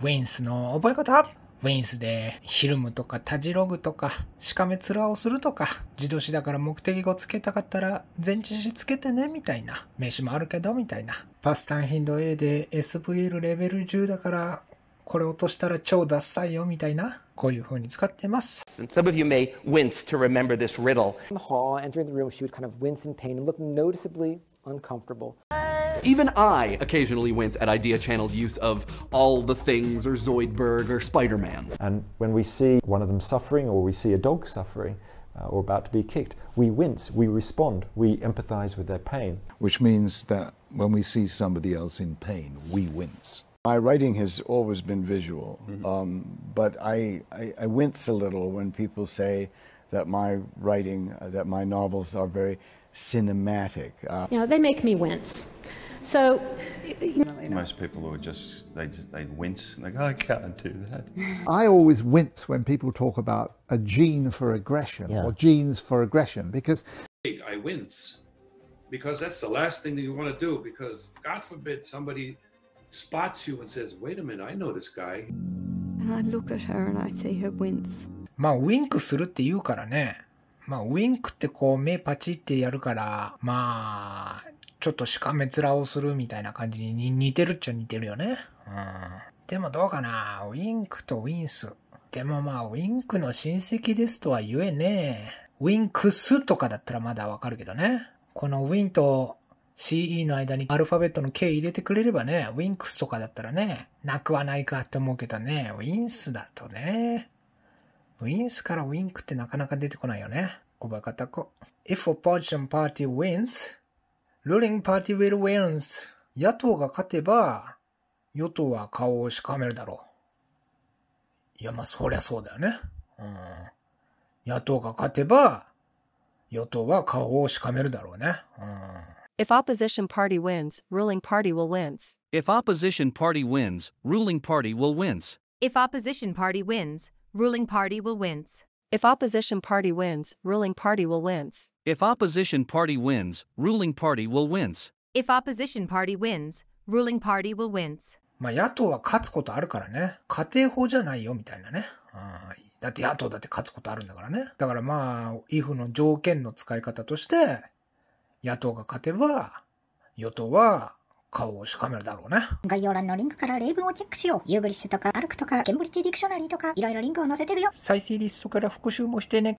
ウィンスの覚え方ウィンスで、ひるむとか、たじろぐとか、しかめ面をするとか、自動詞だから目的語つけたかったら、前置詞つけてね、みたいな。名詞もあるけど、みたいな。パスタン頻度 A で SVL レベル10だから、これ落としたら超ダッサいよ、みたいな。こういう風に使ってます。Some of you may wince to remember this riddle. In the hall, entering the room, she would kind of wince in pain and look noticeably uncomfortable. Even I occasionally wince at Idea Channel's use of all the things or Zoidberg or Spider-Man. And when we see one of them suffering or we see a dog suffering, uh, or about to be kicked, we wince, we respond, we empathize with their pain. Which means that when we see somebody else in pain, we wince. My writing has always been visual, mm -hmm. um, but I, I, I, wince a little when people say that my writing, uh, that my novels are very cinematic. Uh, you know, they make me wince. So, you know, most people are just they they wince They go, I can't do that. I always wince when people talk about a gene for aggression yeah. or genes for aggression because I wince because that's the last thing that you want to do because God forbid somebody spots you and says, "Wait a minute, I know this guy." And I look at her and I see her wince. まあ、ウィンクするって言うからね。まあ、ウィンクってこう、目パチってやるから、まあ、ちょっとしかめ面をするみたいな感じに似てるっちゃ似てるよね。うん。でもどうかなウィンクとウィンス。でもまあ、ウィンクの親戚ですとは言えねえ。ウィンクスとかだったらまだわかるけどね。このウィンと CE の間にアルファベットの K 入れてくれればね、ウィンクスとかだったらね、なくはないかって思うけどね、ウィンスだとね、ウィンスからウィンクってなかなか出てこないよね。おばかたこ。If opposition party wins, ruling party will wins. 野党が勝てば、与党は顔をしかめるだろう。いや、まあ、そりゃそうだよね。うん。野党が勝てば、与党は顔をしかめるだろうね。うん。If opposition party wins, ruling party will wins. If opposition party wins, ruling party will wins. If opposition party wins, ruling party will wince. If opposition party wins, ruling party will wince. If opposition party wins, ruling party will wince. If opposition party wins, ruling party will wince. まあ野党は勝つことあるからね。家庭法じゃないよみたいなね。だって野党だって勝つことあるんだからね。だからまあ、イフの条件の使い方として、野党が勝てば、与党は顔をしかめるだろうね。概要欄のリンクから例文をチェックしよう。ユーグリッシュとか、アルクとか、ケンブリッジディクショナリーとか、いろいろリンクを載せてるよ。再生リストから復習もしてね。